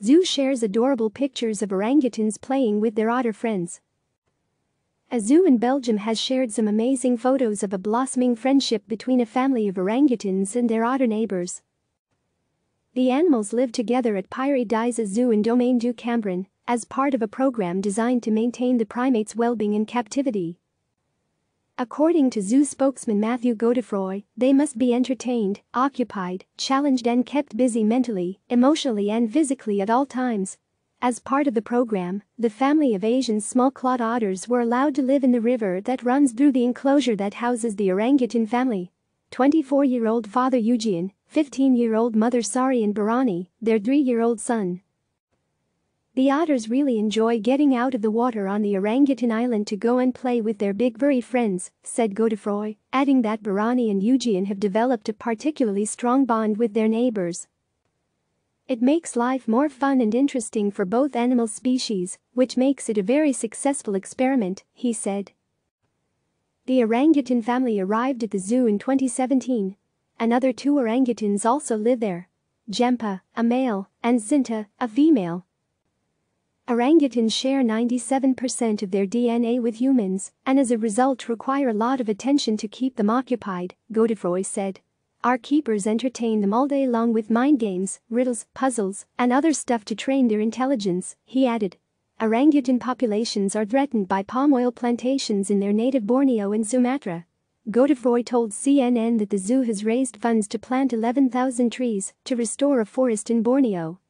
Zoo shares adorable pictures of orangutans playing with their otter friends. A zoo in Belgium has shared some amazing photos of a blossoming friendship between a family of orangutans and their otter neighbors. The animals live together at Pyridaisa Zoo in Domaine du Cambrin as part of a program designed to maintain the primate's well-being in captivity. According to zoo spokesman Matthew Godefroy, they must be entertained, occupied, challenged and kept busy mentally, emotionally and physically at all times. As part of the program, the family of Asian small clawed otters were allowed to live in the river that runs through the enclosure that houses the orangutan family. 24-year-old father Eugene, 15-year-old mother Sari and Barani, their 3-year-old son, the otters really enjoy getting out of the water on the orangutan island to go and play with their big furry friends, said Godefroy, adding that Barani and Eugen have developed a particularly strong bond with their neighbors. It makes life more fun and interesting for both animal species, which makes it a very successful experiment, he said. The orangutan family arrived at the zoo in 2017. Another two orangutans also live there. Jempa, a male, and Zinta, a female. Orangutans share 97% of their DNA with humans and as a result require a lot of attention to keep them occupied, Godefroy said. Our keepers entertain them all day long with mind games, riddles, puzzles, and other stuff to train their intelligence, he added. Orangutan populations are threatened by palm oil plantations in their native Borneo and Sumatra. Godefroy told CNN that the zoo has raised funds to plant 11,000 trees to restore a forest in Borneo.